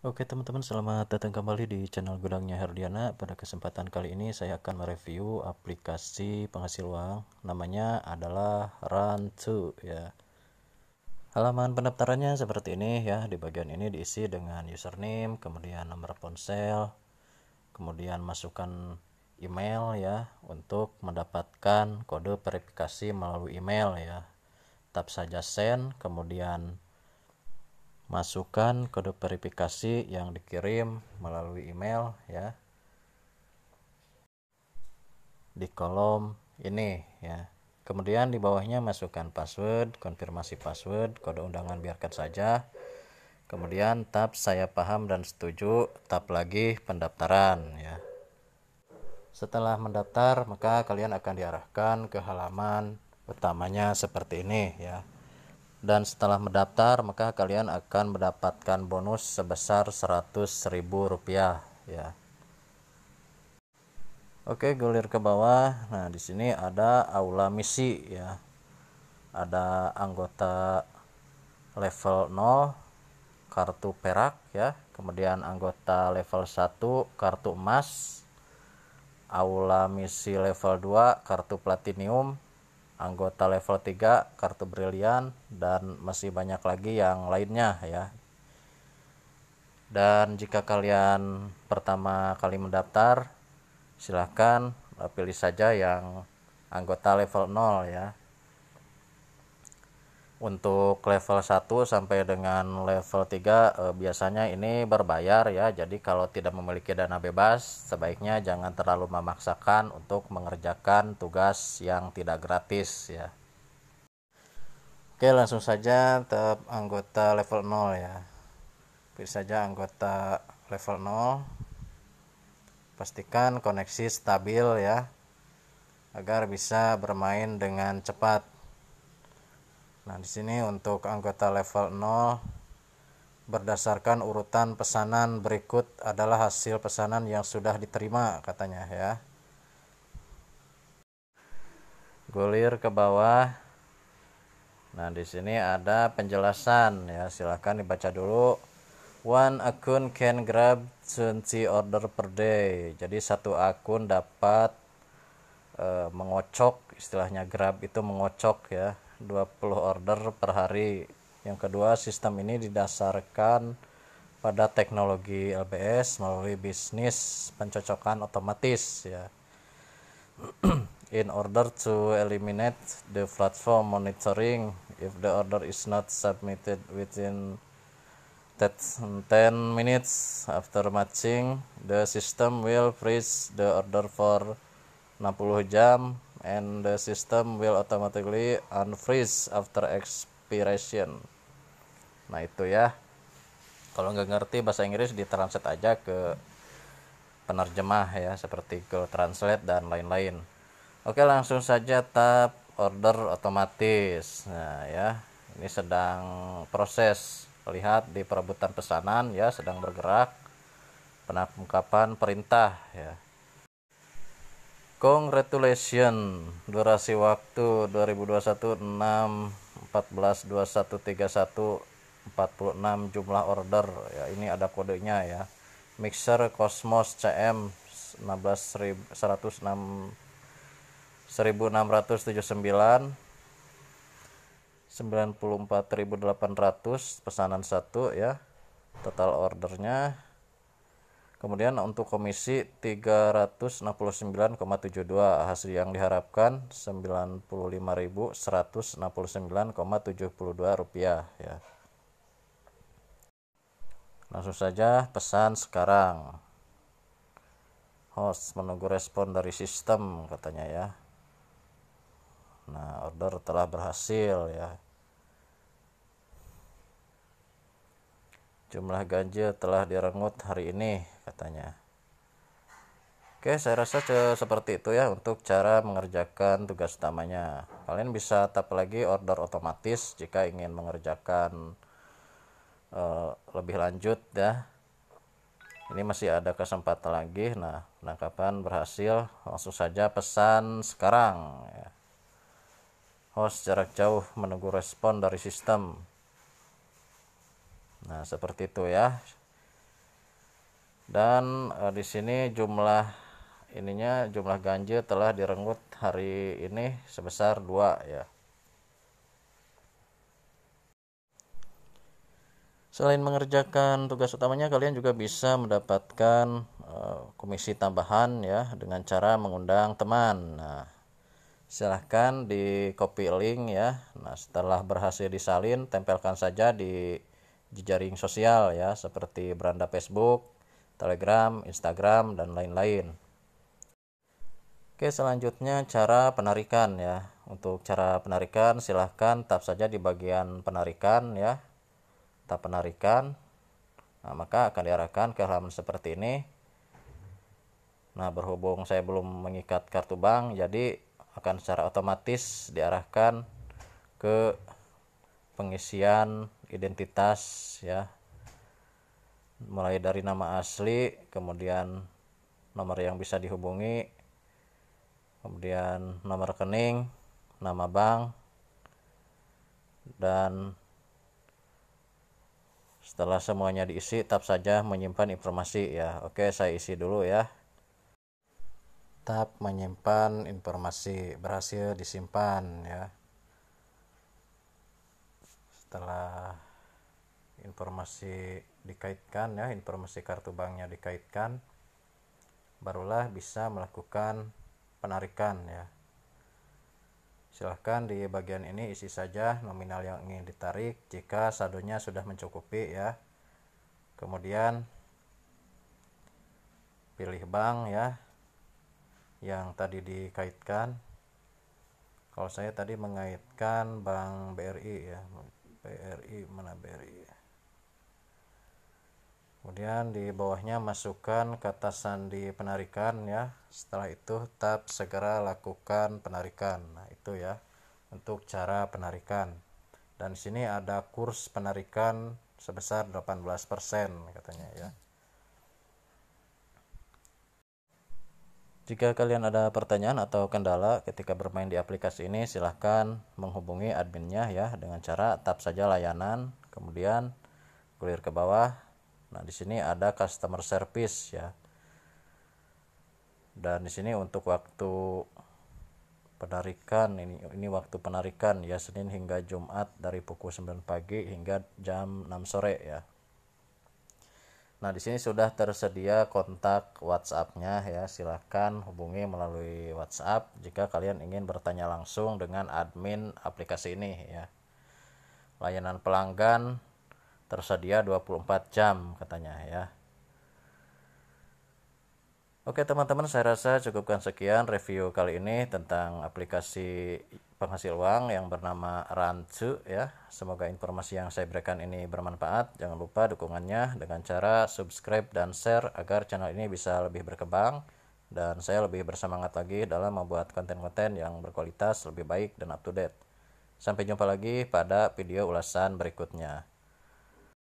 Oke teman-teman selamat datang kembali di channel Gudangnya Herdiana Pada kesempatan kali ini saya akan mereview aplikasi penghasil uang Namanya adalah Run2 ya Halaman pendaftarannya seperti ini ya Di bagian ini diisi dengan username, kemudian nomor ponsel Kemudian masukkan email ya Untuk mendapatkan kode verifikasi melalui email ya Tap saja send kemudian masukkan kode verifikasi yang dikirim melalui email ya di kolom ini ya kemudian di bawahnya masukkan password konfirmasi password kode undangan biarkan saja kemudian tab saya paham dan setuju tab lagi pendaftaran ya setelah mendaftar maka kalian akan diarahkan ke halaman utamanya seperti ini ya dan setelah mendaftar maka kalian akan mendapatkan bonus sebesar rp rupiah ya. Oke, gulir ke bawah. Nah, di sini ada aula misi ya. Ada anggota level 0 kartu perak ya, kemudian anggota level 1 kartu emas, aula misi level 2 kartu platinum anggota level 3 kartu brilian dan masih banyak lagi yang lainnya ya dan jika kalian pertama kali mendaftar silahkan pilih saja yang anggota level 0 ya untuk level 1 sampai dengan level 3 eh, biasanya ini berbayar ya. Jadi kalau tidak memiliki dana bebas, sebaiknya jangan terlalu memaksakan untuk mengerjakan tugas yang tidak gratis ya. Oke, langsung saja tetap anggota level 0 ya. Pilih saja anggota level 0. Pastikan koneksi stabil ya agar bisa bermain dengan cepat Nah, di sini untuk anggota level 0 berdasarkan urutan pesanan berikut adalah hasil pesanan yang sudah diterima katanya ya. Gulir ke bawah. Nah, di sini ada penjelasan ya, silahkan dibaca dulu. One account can grab 20 order per day. Jadi satu akun dapat e, mengocok, istilahnya grab itu mengocok ya, 20 order per hari. Yang kedua, sistem ini didasarkan pada teknologi LBS melalui bisnis pencocokan otomatis ya. In order to eliminate the platform monitoring if the order is not submitted within 10 minutes after matching, the system will freeze the order for 60 jam and the system will automatically unfreeze after expiration nah itu ya kalau nggak ngerti bahasa Inggris di translate aja ke penerjemah ya seperti Google Translate dan lain-lain oke langsung saja tab order otomatis nah ya ini sedang proses lihat di perebutan pesanan ya sedang bergerak penangkapan perintah ya Congratulations. Durasi waktu 2021 6 14 21 31 46 jumlah order ya ini ada kodenya ya. Mixer Cosmos CM 106 1679 94.800 pesanan satu ya total ordernya Kemudian untuk komisi 369,72 hasil yang diharapkan 95.169,72 rupiah ya. Langsung saja pesan sekarang. Host menunggu respon dari sistem katanya ya. Nah, order telah berhasil ya. Jumlah ganjil telah direngut hari ini katanya Oke, saya rasa seperti itu ya untuk cara mengerjakan tugas utamanya. Kalian bisa tap lagi order otomatis jika ingin mengerjakan uh, lebih lanjut ya. Ini masih ada kesempatan lagi. Nah, penangkapan berhasil. Langsung saja pesan sekarang. Ya. Host jarak jauh menunggu respon dari sistem. Nah, seperti itu ya dan e, di sini jumlah ininya jumlah ganjil telah direnggut hari ini sebesar dua ya Selain mengerjakan tugas utamanya, kalian juga bisa mendapatkan e, komisi tambahan ya dengan cara mengundang teman. Nah, silahkan di copy link ya. Nah, setelah berhasil disalin, tempelkan saja di jejaring sosial ya seperti beranda Facebook, Telegram, Instagram, dan lain-lain. Oke, selanjutnya cara penarikan ya. Untuk cara penarikan silahkan tap saja di bagian penarikan ya. Tap penarikan. Nah, maka akan diarahkan ke halaman seperti ini. Nah, berhubung saya belum mengikat kartu bank, jadi akan secara otomatis diarahkan ke pengisian identitas ya mulai dari nama asli kemudian nomor yang bisa dihubungi kemudian nomor rekening nama bank dan setelah semuanya diisi tap saja menyimpan informasi ya oke saya isi dulu ya tap menyimpan informasi berhasil disimpan ya setelah informasi dikaitkan ya informasi kartu banknya dikaitkan barulah bisa melakukan penarikan ya silahkan di bagian ini isi saja nominal yang ingin ditarik jika saldonya sudah mencukupi ya kemudian pilih bank ya yang tadi dikaitkan kalau saya tadi mengaitkan bank BRI ya BRI mana BRI ya kemudian di bawahnya masukkan kata sandi penarikan ya setelah itu tab segera lakukan penarikan nah itu ya untuk cara penarikan dan sini ada kurs penarikan sebesar 18% katanya ya Jika kalian ada pertanyaan atau kendala ketika bermain di aplikasi ini, silahkan menghubungi adminnya ya dengan cara tap saja layanan, kemudian gulir ke bawah, Nah, di sini ada customer service ya. Dan di sini untuk waktu penarikan ini ini waktu penarikan ya Senin hingga Jumat dari pukul 9 pagi hingga jam 6 sore ya. Nah, di sini sudah tersedia kontak WhatsApp-nya ya. Silahkan hubungi melalui WhatsApp jika kalian ingin bertanya langsung dengan admin aplikasi ini ya. Layanan pelanggan tersedia 24 jam katanya ya. Oke teman-teman saya rasa cukupkan sekian review kali ini tentang aplikasi penghasil uang yang bernama Rancu ya. Semoga informasi yang saya berikan ini bermanfaat. Jangan lupa dukungannya dengan cara subscribe dan share agar channel ini bisa lebih berkembang dan saya lebih bersemangat lagi dalam membuat konten-konten yang berkualitas lebih baik dan up to date. Sampai jumpa lagi pada video ulasan berikutnya.